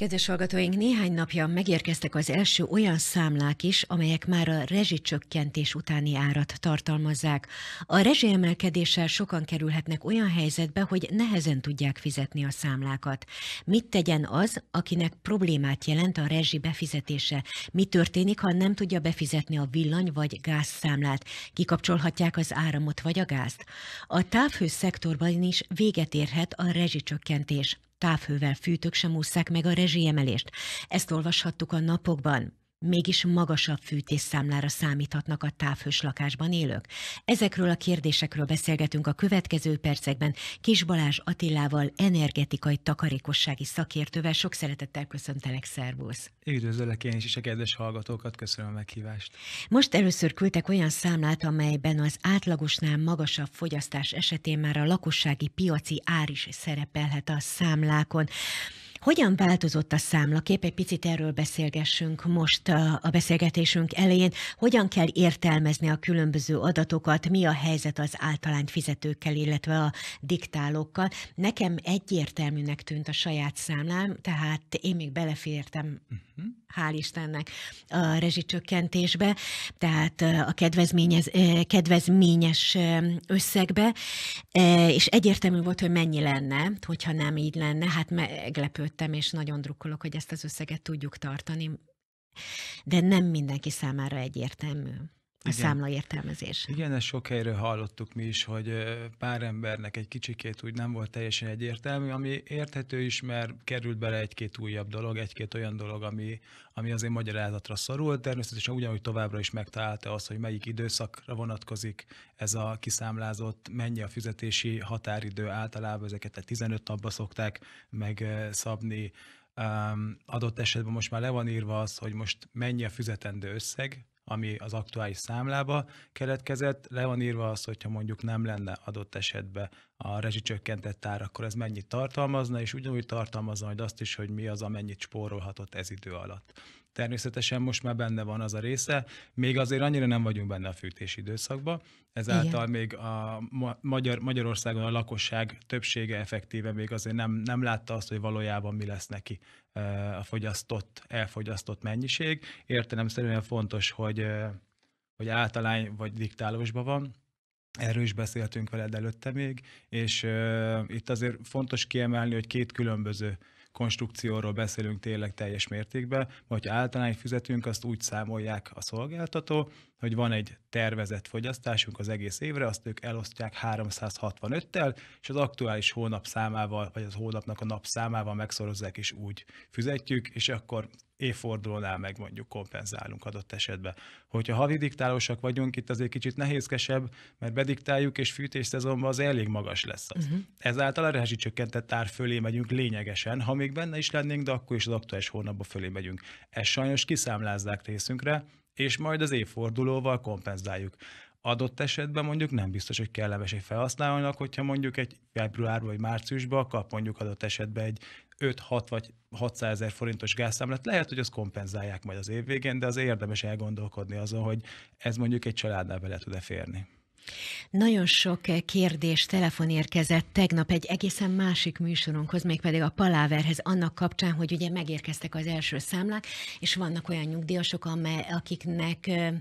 Kedves hallgatóink, néhány napja megérkeztek az első olyan számlák is, amelyek már a rezsicsökkentés utáni árat tartalmazzák. A rezsiemelkedéssel sokan kerülhetnek olyan helyzetbe, hogy nehezen tudják fizetni a számlákat. Mit tegyen az, akinek problémát jelent a rezsi befizetése? Mi történik, ha nem tudja befizetni a villany vagy gáz számlát? Kikapcsolhatják az áramot vagy a gázt? A távhőszektorban is véget érhet a rezsicsökkentés távhővel fűtök sem ússzák meg a rezsiemelést. Ezt olvashattuk a napokban mégis magasabb fűtésszámlára számíthatnak a távhős lakásban élők? Ezekről a kérdésekről beszélgetünk a következő percekben Kis Balázs Attilával, energetikai takarékossági szakértővel. Sok szeretettel köszöntelek, szervusz! Üdvözöllek én is, és a kedves hallgatókat, köszönöm a meghívást. Most először küldtek olyan számlát, amelyben az átlagosnál magasabb fogyasztás esetén már a lakossági piaci ár is szerepelhet a számlákon. Hogyan változott a számlakép? Egy picit erről beszélgessünk most a beszélgetésünk elején. Hogyan kell értelmezni a különböző adatokat? Mi a helyzet az általány fizetőkkel, illetve a diktálókkal? Nekem egyértelműnek tűnt a saját számlám, tehát én még belefértem mhm hál' Istennek a rezsicsökkentésbe, tehát a kedvezményez, kedvezményes összegbe, és egyértelmű volt, hogy mennyi lenne, hogyha nem így lenne, hát meglepődtem, és nagyon drukkolok, hogy ezt az összeget tudjuk tartani, de nem mindenki számára egyértelmű a Igen. számla értelmezés. Igen, ezt sok helyről hallottuk mi is, hogy pár embernek egy kicsikét úgy nem volt teljesen egyértelmű, ami érthető is, mert került bele egy-két újabb dolog, egy-két olyan dolog, ami, ami azért magyarázatra szorul. Természetesen ugyanúgy továbbra is megtalálta azt, hogy melyik időszakra vonatkozik ez a kiszámlázott, mennyi a fizetési határidő általában, ezeket tehát 15 napba szokták megszabni, adott esetben most már le van írva az, hogy most mennyi a fizetendő összeg, ami az aktuális számlába keletkezett. Le van írva az, hogyha mondjuk nem lenne adott esetben a rezsicsökkentett ár, akkor ez mennyit tartalmazna, és ugyanúgy tartalmazza majd azt is, hogy mi az, amennyit spórolhatott ez idő alatt természetesen most már benne van az a része. Még azért annyira nem vagyunk benne a fűtési időszakban, ezáltal Igen. még a Magyar, Magyarországon a lakosság többsége effektíve még azért nem, nem látta azt, hogy valójában mi lesz neki a fogyasztott, elfogyasztott mennyiség. Értelemszerűen fontos, hogy, hogy általány vagy diktálósban van, Erről is beszéltünk veled előtte még, és uh, itt azért fontos kiemelni, hogy két különböző konstrukcióról beszélünk tényleg teljes mértékben, vagy ha általányt fizetünk, azt úgy számolják a szolgáltató, hogy van egy tervezett fogyasztásunk az egész évre, azt ők elosztják 365-tel, és az aktuális hónap számával, vagy az hónapnak a nap számával megszorozzák, és úgy fizetjük, és akkor évfordulónál meg mondjuk kompenzálunk adott esetben. Hogyha havi diktálósak vagyunk, itt azért kicsit nehézkesebb, mert bediktáljuk, és fűtés szezonban az elég magas lesz az. Uh-huh. Ezáltal a rezsicsökkentett ár fölé megyünk lényegesen, ha még benne is lennénk, de akkor is az aktuális hónapba fölé megyünk. Ez sajnos kiszámlázzák részünkre, és majd az évfordulóval kompenzáljuk. Adott esetben mondjuk nem biztos, hogy kellemes egy felhasználónak, hogyha mondjuk egy február vagy márciusban kap mondjuk adott esetben egy 5-6 vagy 600 ezer forintos gázszámlát, lehet, hogy azt kompenzálják majd az év végén, de az érdemes elgondolkodni azon, hogy ez mondjuk egy családnál bele tud-e férni. Nagyon sok eh, kérdés, telefon érkezett tegnap egy egészen másik műsorunkhoz, mégpedig a Paláverhez, annak kapcsán, hogy ugye megérkeztek az első számlák, és vannak olyan nyugdíjasok, amely, akiknek eh,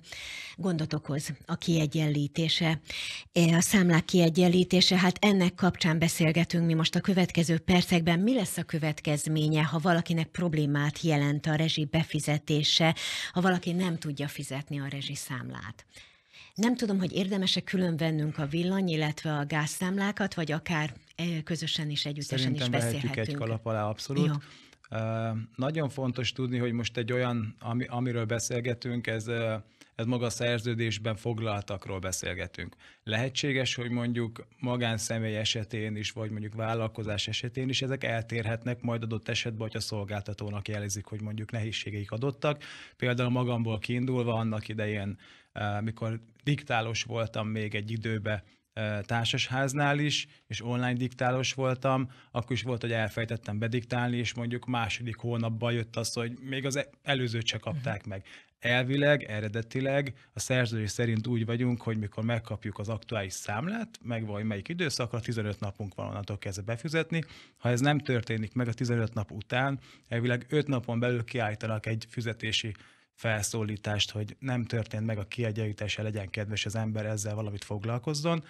gondot okoz a kiegyenlítése, eh, a számlák kiegyenlítése. Hát ennek kapcsán beszélgetünk mi most a következő percekben. Mi lesz a következménye, ha valakinek problémát jelent a rezsi befizetése, ha valaki nem tudja fizetni a számlát. Nem tudom, hogy érdemese külön vennünk a villany, illetve a gázszámlákat, vagy akár eh, közösen is, együttesen Szerintem is beszélhetünk. Szerintem egy kalap alá abszolút. Jó. Uh, nagyon fontos tudni, hogy most egy olyan, ami, amiről beszélgetünk, ez uh, ez maga a szerződésben foglaltakról beszélgetünk. Lehetséges, hogy mondjuk magánszemély esetén is, vagy mondjuk vállalkozás esetén is ezek eltérhetnek majd adott esetben, hogy a szolgáltatónak jelzik, hogy mondjuk nehézségeik adottak. Például magamból kiindulva annak idején, eh, mikor diktálós voltam még egy időben, társasháznál is, és online diktálós voltam, akkor is volt, hogy elfejtettem bediktálni, és mondjuk második hónapban jött az, hogy még az előzőt se kapták meg. Elvileg, eredetileg a szerződés szerint úgy vagyunk, hogy mikor megkapjuk az aktuális számlát, meg vagy melyik időszakra, 15 napunk van onnantól kezdve befizetni. Ha ez nem történik meg a 15 nap után, elvileg 5 napon belül kiállítanak egy fizetési felszólítást, hogy nem történt meg a kiegyenlítése, legyen kedves az ember, ezzel valamit foglalkozzon.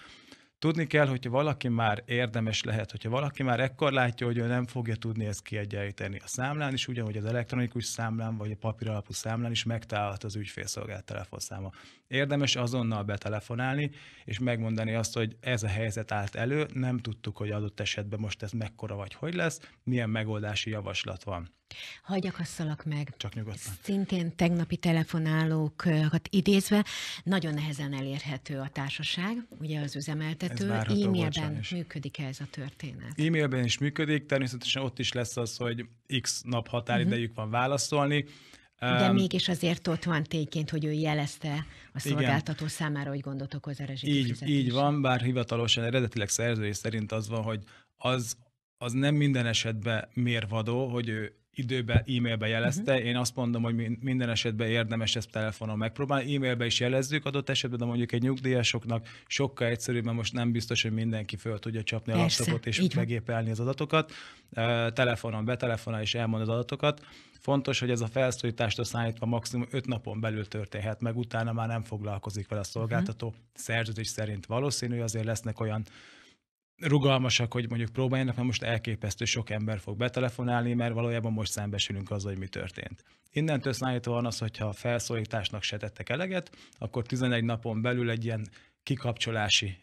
Tudni kell, hogy valaki már érdemes lehet, hogyha valaki már ekkor látja, hogy ő nem fogja tudni ezt kiegyenlíteni a számlán is, ugyanúgy az elektronikus számlán vagy a papír alapú számlán is megtalálhat az ügyfélszolgált telefonszáma. Érdemes azonnal betelefonálni, és megmondani azt, hogy ez a helyzet állt elő, nem tudtuk, hogy adott esetben most ez mekkora vagy hogy lesz, milyen megoldási javaslat van. Hagy akasszalak meg. Csak nyugodtan. Szintén tegnapi telefonálókat idézve, nagyon nehezen elérhető a társaság, ugye az üzemeltető. E-mailben működik -e ez a történet? E-mailben is működik, természetesen ott is lesz az, hogy x nap határidejük uh-huh. van válaszolni. De um, mégis azért ott van tényként, hogy ő jelezte a szolgáltató igen. számára, hogy gondot okoz a így, így van, bár hivatalosan eredetileg szerzői szerint az van, hogy az, az nem minden esetben mérvadó, hogy ő időben e-mailbe jelezte. Uh-huh. Én azt mondom, hogy minden esetben érdemes ezt telefonon megpróbálni. E-mailbe is jelezzük adott esetben, de mondjuk egy nyugdíjasoknak sokkal egyszerűbb, mert most nem biztos, hogy mindenki föl tudja csapni Persze, a laptopot és megépelni az adatokat. Uh, telefonon betelefonál és elmond az adatokat. Fontos, hogy ez a felszólítástól szállítva maximum 5 napon belül történhet meg, utána már nem foglalkozik vele a szolgáltató. Mm. Szerződés szerint valószínű, hogy azért lesznek olyan rugalmasak, hogy mondjuk próbáljanak, mert most elképesztő sok ember fog betelefonálni, mert valójában most szembesülünk az, hogy mi történt. Innentől van az, hogyha a felszólításnak se tettek eleget, akkor 11 napon belül egy ilyen kikapcsolási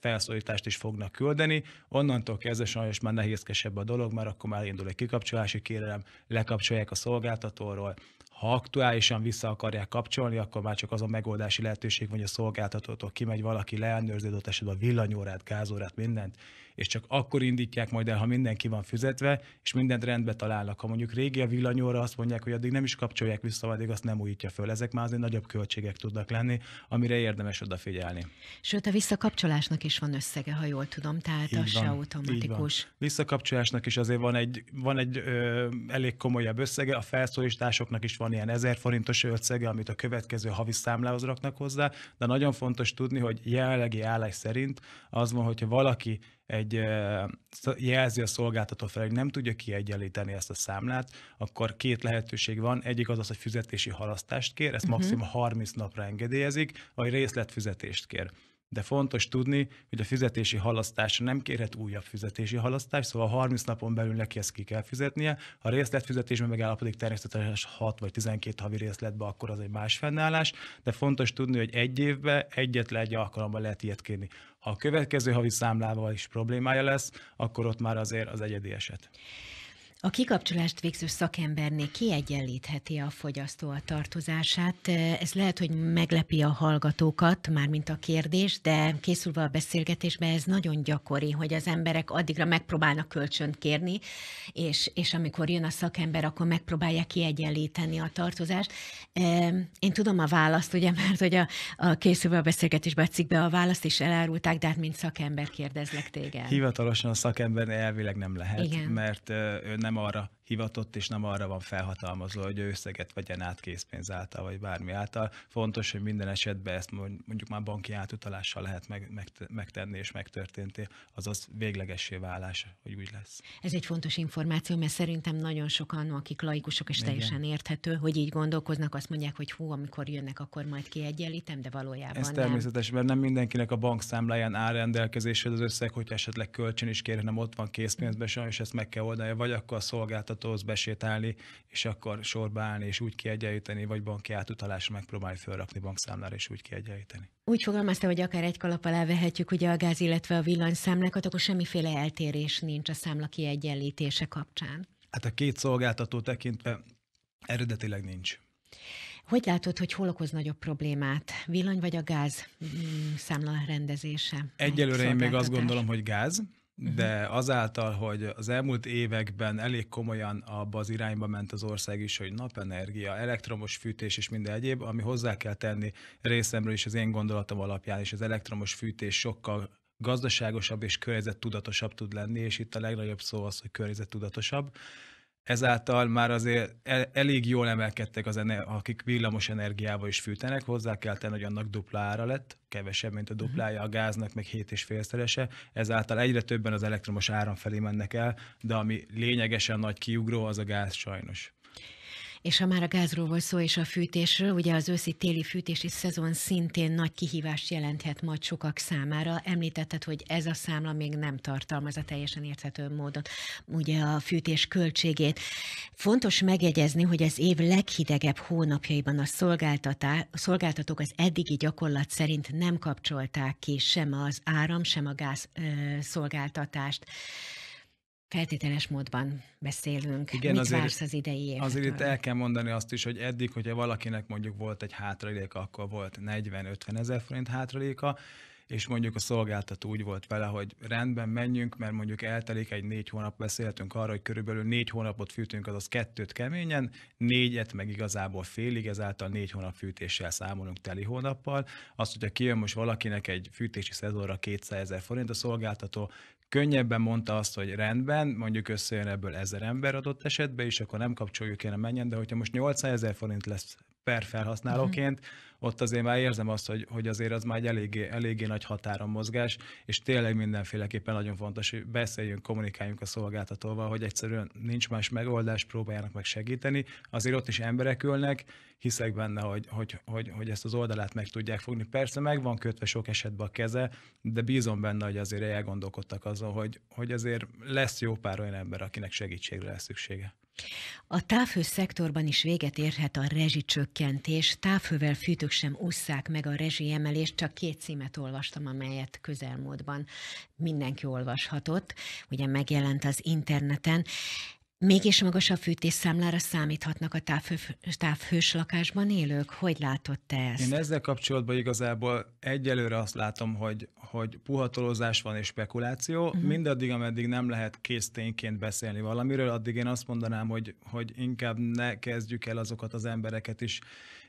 felszólítást is fognak küldeni. Onnantól kezdve sajnos már nehézkesebb a dolog, mert akkor már indul egy kikapcsolási kérelem, lekapcsolják a szolgáltatóról. Ha aktuálisan vissza akarják kapcsolni, akkor már csak az a megoldási lehetőség, hogy a szolgáltatótól kimegy valaki, leellenőrződött esetben a villanyórát, gázórát, mindent, és csak akkor indítják majd el, ha mindenki van fizetve, és mindent rendbe találnak. Ha mondjuk régi a villanyóra, azt mondják, hogy addig nem is kapcsolják vissza, addig azt nem újítja föl. Ezek már azért nagyobb költségek tudnak lenni, amire érdemes odafigyelni. Sőt, a visszakapcsolásnak is van összege, ha jól tudom, tehát így az se automatikus. Visszakapcsolásnak is azért van egy, van egy ö, elég komolyabb összege, a felszólításoknak is van ilyen 1000 forintos összege, amit a következő havi számlához raknak hozzá, de nagyon fontos tudni, hogy jelenlegi állás szerint az van, hogyha valaki egy jelzi a szolgáltató fel, hogy nem tudja kiegyenlíteni ezt a számlát, akkor két lehetőség van. Egyik az az, hogy fizetési halasztást kér, ezt uh-huh. maximum 30 napra engedélyezik, vagy részletfizetést kér de fontos tudni, hogy a fizetési halasztásra nem kérhet újabb fizetési halasztást, szóval 30 napon belül neki ezt ki kell fizetnie. Ha részletfizetésben megállapodik természetesen 6 vagy 12 havi részletbe, akkor az egy más fennállás, de fontos tudni, hogy egy évben egyetlen egy alkalommal lehet ilyet kérni. Ha a következő havi számlával is problémája lesz, akkor ott már azért az egyedi eset. A kikapcsolást végző szakemberné kiegyenlítheti a fogyasztó a tartozását. Ez lehet, hogy meglepi a hallgatókat, mármint a kérdés, de készülve a beszélgetésbe ez nagyon gyakori, hogy az emberek addigra megpróbálnak kölcsönt kérni, és, és amikor jön a szakember, akkor megpróbálja kiegyenlíteni a tartozást. Én tudom a választ, ugye, mert hogy a, a készülve a beszélgetésbe a cikkbe a választ is elárulták, de hát mint szakember kérdezlek téged. Hivatalosan a szakember elvileg nem lehet, Igen. mert ő nem nem arra hivatott, és nem arra van felhatalmazva, hogy ő összeget vegyen át készpénz által, vagy bármi által. Fontos, hogy minden esetben ezt mondjuk már banki átutalással lehet megtenni, és megtörténti, azaz véglegessé válás, hogy úgy lesz. Ez egy fontos információ, mert szerintem nagyon sokan, akik laikusok, és Igen. teljesen érthető, hogy így gondolkoznak, azt mondják, hogy hú, amikor jönnek, akkor majd kiegyenlítem, de valójában Ez nem. természetes, mert nem mindenkinek a bankszámláján áll rendelkezésre az összeg, hogy esetleg kölcsön is kér, hanem ott van készpénzben, sajnos ezt meg kell oldani, vagy akkor a szolgáltató autóhoz besétálni, és akkor sorba állni, és úgy kiegyenlíteni, vagy banki átutalásra megpróbálni felrakni bankszámlára, és úgy kiegyenlíteni. Úgy fogalmazta, hogy akár egy kalap alá vehetjük ugye a gáz, illetve a villanyszámlákat, akkor semmiféle eltérés nincs a számla kiegyenlítése kapcsán. Hát a két szolgáltató tekintve eredetileg nincs. Hogy látod, hogy hol okoz nagyobb problémát? Villany vagy a gáz mm, számla rendezése? Egyelőre én még azt gondolom, hogy gáz, Uh-huh. de azáltal, hogy az elmúlt években elég komolyan abba az irányba ment az ország is, hogy napenergia, elektromos fűtés és minden egyéb, ami hozzá kell tenni részemről is az én gondolatom alapján, és az elektromos fűtés sokkal gazdaságosabb és környezettudatosabb tud lenni, és itt a legnagyobb szó az, hogy környezettudatosabb ezáltal már azért el, elég jól emelkedtek az, ener- akik villamos energiával is fűtenek, hozzá kell tenni, hogy annak duplára lett, kevesebb, mint a mhm. duplája a gáznak, meg hét és félszerese, ezáltal egyre többen az elektromos áram felé mennek el, de ami lényegesen nagy kiugró, az a gáz sajnos. És ha már a gázról volt szó és a fűtésről, ugye az őszi-téli fűtési szezon szintén nagy kihívást jelenthet majd sokak számára. Említetted, hogy ez a számla még nem tartalmazza teljesen érthető módon ugye a fűtés költségét. Fontos megjegyezni, hogy az év leghidegebb hónapjaiban a szolgáltatók az eddigi gyakorlat szerint nem kapcsolták ki sem az áram, sem a gáz ö, szolgáltatást feltételes módban beszélünk. Igen, Mit azért, vársz az idei évtől? Azért itt el kell mondani azt is, hogy eddig, hogyha valakinek mondjuk volt egy hátraléka, akkor volt 40-50 ezer forint hátraléka, és mondjuk a szolgáltató úgy volt vele, hogy rendben menjünk, mert mondjuk eltelik egy négy hónap, beszéltünk arra, hogy körülbelül négy hónapot fűtünk, azaz kettőt keményen, négyet meg igazából félig, ezáltal négy hónap fűtéssel számolunk teli hónappal. Azt, hogyha kijön most valakinek egy fűtési szezonra 200 ezer forint, a szolgáltató könnyebben mondta azt, hogy rendben, mondjuk összejön ebből ezer ember adott esetben, és akkor nem kapcsoljuk el a menjen, de hogyha most 800 ezer forint lesz per felhasználóként, uh-huh ott azért már érzem azt, hogy, hogy azért az már egy eléggé, eléggé nagy határon mozgás, és tényleg mindenféleképpen nagyon fontos, hogy beszéljünk, kommunikáljunk a szolgáltatóval, hogy egyszerűen nincs más megoldás, próbáljanak meg segíteni. Azért ott is emberek ülnek, hiszek benne, hogy, hogy, hogy, hogy ezt az oldalát meg tudják fogni. Persze meg van kötve sok esetben a keze, de bízom benne, hogy azért elgondolkodtak azon, hogy, hogy azért lesz jó pár olyan ember, akinek segítségre lesz szüksége. A távhőszektorban is véget érhet a rezsicsökkentés, távhővel fűtő ők sem ússzák meg a rezsiemelést, csak két címet olvastam, amelyet közelmódban mindenki olvashatott, ugye megjelent az interneten. Mégis magasabb fűtésszámlára számíthatnak a távhő, távhős lakásban élők? Hogy látott te ezt? Én ezzel kapcsolatban igazából egyelőre azt látom, hogy, hogy puhatolózás van és spekuláció. Uh-huh. Mindaddig, ameddig nem lehet kész tényként beszélni valamiről, addig én azt mondanám, hogy, hogy inkább ne kezdjük el azokat az embereket is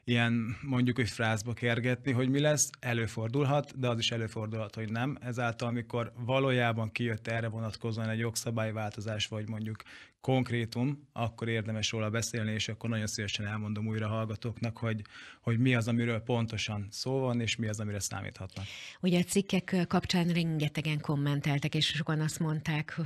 ilyen mondjuk egy frázba kergetni, hogy mi lesz, előfordulhat, de az is előfordulhat, hogy nem. Ezáltal, amikor valójában kijött erre vonatkozóan egy jogszabályváltozás, vagy mondjuk konkrétum, akkor érdemes róla beszélni, és akkor nagyon szívesen elmondom újra hallgatóknak, hogy, hogy mi az, amiről pontosan szó van, és mi az, amire számíthatnak. Ugye a cikkek kapcsán rengetegen kommenteltek, és sokan azt mondták,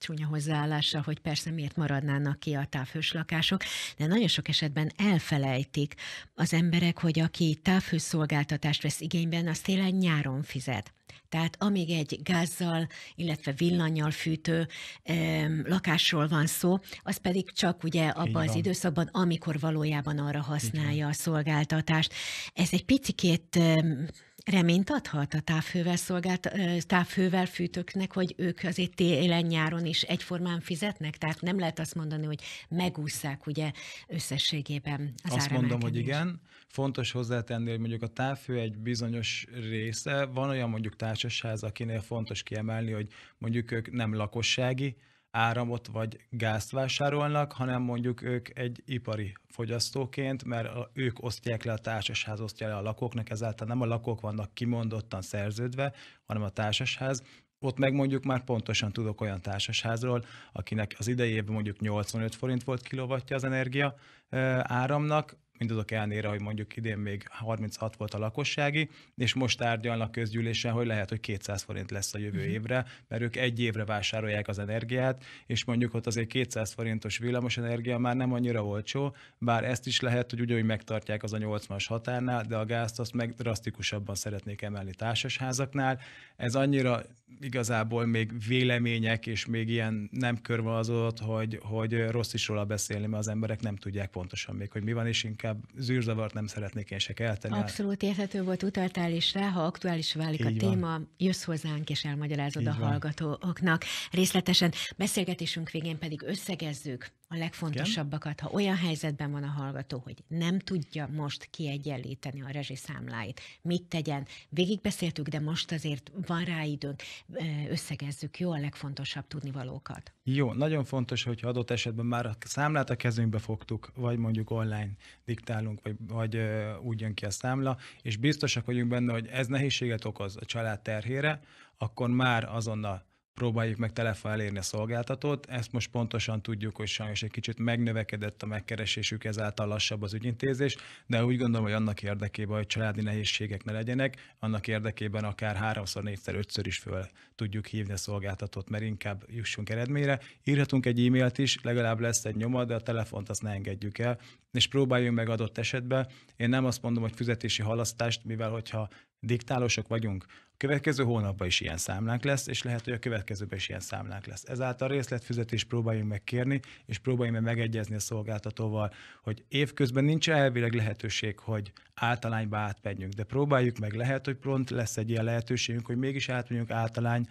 csúnya hozzáállása, hogy persze miért maradnának ki a távhős lakások, de nagyon sok esetben elfelejtik az emberek, hogy aki távhős szolgáltatást vesz igényben, az télen nyáron fizet. Tehát amíg egy gázzal, illetve villanyjal fűtő e, lakásról van szó, az pedig csak ugye abban az időszakban, amikor valójában arra használja a szolgáltatást. Ez egy picikét e, reményt adhat a távhővel szolgált, távhővel fűtőknek, hogy ők azért télen-nyáron is egyformán fizetnek? Tehát nem lehet azt mondani, hogy megúszszák ugye összességében az Azt mondom, hogy igen. Fontos hozzátenni, hogy mondjuk a távhő egy bizonyos része, van olyan mondjuk társasház, akinél fontos kiemelni, hogy mondjuk ők nem lakossági, áramot vagy gázt vásárolnak, hanem mondjuk ők egy ipari fogyasztóként, mert ők osztják le, a társasház osztja le a lakóknak, ezáltal nem a lakók vannak kimondottan szerződve, hanem a társasház, ott meg mondjuk már pontosan tudok olyan társasházról, akinek az idejében mondjuk 85 forint volt kilovattja az energia áramnak, mindazok elnére, hogy mondjuk idén még 36 volt a lakossági, és most tárgyalnak közgyűlésen, hogy lehet, hogy 200 forint lesz a jövő mhm. évre, mert ők egy évre vásárolják az energiát, és mondjuk ott azért 200 forintos villamosenergia már nem annyira olcsó, bár ezt is lehet, hogy ugyanúgy megtartják az a 80-as határnál, de a gázt azt meg drasztikusabban szeretnék emelni társasházaknál. Ez annyira igazából még vélemények, és még ilyen nem körvonalazott, hogy, hogy rossz is róla beszélni, mert az emberek nem tudják pontosan még, hogy mi van, és inkább inkább zűrzavart nem szeretnék én se kelteni. Abszolút érthető volt, utaltál is rá, ha aktuális válik Így a téma, van. jössz hozzánk és elmagyarázod Így a van. hallgatóknak részletesen. Beszélgetésünk végén pedig összegezzük a legfontosabbakat, Igen? ha olyan helyzetben van a hallgató, hogy nem tudja most kiegyenlíteni a rezsiszámláit, mit tegyen. Végigbeszéltük, de most azért van rá időnk, összegezzük jó a legfontosabb tudnivalókat. Jó, nagyon fontos, hogyha adott esetben már a számlát a kezünkbe fogtuk, vagy mondjuk online diktálunk, vagy, vagy úgy jön ki a számla, és biztosak vagyunk benne, hogy ez nehézséget okoz a család terhére, akkor már azonnal próbáljuk meg telefon elérni a szolgáltatót. Ezt most pontosan tudjuk, hogy sajnos egy kicsit megnövekedett a megkeresésük, ezáltal lassabb az ügyintézés, de úgy gondolom, hogy annak érdekében, hogy családi nehézségek ne legyenek, annak érdekében akár háromszor, négyszer, ötször is föl tudjuk hívni a szolgáltatót, mert inkább jussunk eredményre. Írhatunk egy e-mailt is, legalább lesz egy nyoma, de a telefont azt ne engedjük el, és próbáljunk meg adott esetben. Én nem azt mondom, hogy fizetési halasztást, mivel hogyha diktálósok vagyunk. A következő hónapban is ilyen számlánk lesz, és lehet, hogy a következőben is ilyen számlánk lesz. Ezáltal részletfizetést próbáljunk megkérni, és próbáljunk meg megegyezni a szolgáltatóval, hogy évközben nincs elvileg lehetőség, hogy általányba átmenjünk, de próbáljuk meg, lehet, hogy pont lesz egy ilyen lehetőségünk, hogy mégis átmenjünk általány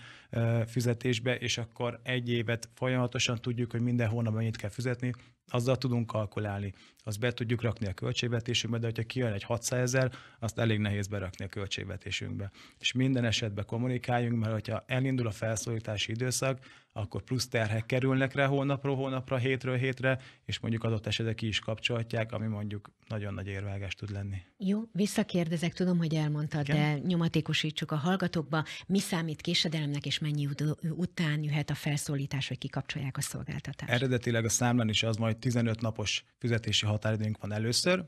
fizetésbe, és akkor egy évet folyamatosan tudjuk, hogy minden hónapban mennyit kell fizetni, azzal tudunk kalkulálni. Azt be tudjuk rakni a költségvetésünkbe, de hogyha kijön egy 600 ezer, azt elég nehéz berakni a költségvetésünkbe. És minden esetben kommunikáljunk, mert hogyha elindul a felszólítási időszak, akkor plusz terhek kerülnek rá hónapról hónapra, hétről hétre, és mondjuk adott esetek ki is kapcsolhatják, ami mondjuk nagyon nagy érvágás tud lenni. Jó, visszakérdezek, tudom, hogy elmondtad, Igen? de nyomatékosítsuk a hallgatókba, mi számít késedelemnek és mennyi után jöhet a felszólítás, hogy kikapcsolják a szolgáltatást? Eredetileg a számlán is az majd 15 napos fizetési határidőnk van először,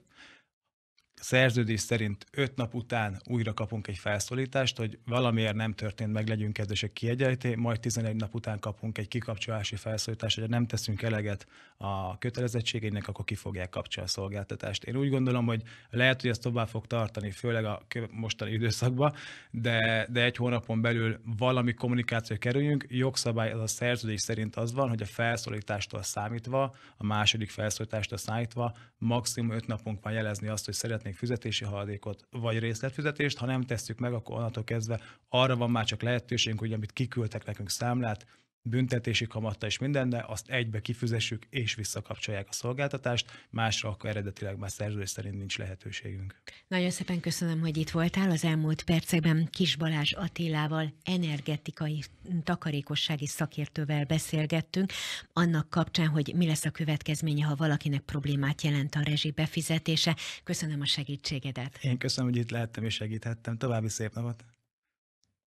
szerződés szerint öt nap után újra kapunk egy felszólítást, hogy valamiért nem történt meg, legyünk kedvesek kiegyenlíté, majd 11 nap után kapunk egy kikapcsolási felszólítást, hogy nem teszünk eleget a kötelezettségeinek, akkor ki fogják kapcsolni a szolgáltatást. Én úgy gondolom, hogy lehet, hogy ez tovább fog tartani, főleg a mostani időszakban, de, de egy hónapon belül valami kommunikáció kerüljünk. Jogszabály az a szerződés szerint az van, hogy a felszólítástól számítva, a második felszólítástól számítva maximum öt napunk van jelezni azt, hogy szeretnénk szeretnénk fizetési haladékot vagy részletfizetést, ha nem tesszük meg, akkor onnantól kezdve arra van már csak lehetőségünk, hogy amit kiküldtek nekünk számlát, büntetési kamatta és minden, de azt egybe kifizessük és visszakapcsolják a szolgáltatást, másra akkor eredetileg már szerződés szerint nincs lehetőségünk. Nagyon szépen köszönöm, hogy itt voltál. Az elmúlt percekben Kis Balázs Attilával, energetikai takarékossági szakértővel beszélgettünk, annak kapcsán, hogy mi lesz a következménye, ha valakinek problémát jelent a rezsi befizetése. Köszönöm a segítségedet. Én köszönöm, hogy itt lehettem és segíthettem. További szép napot!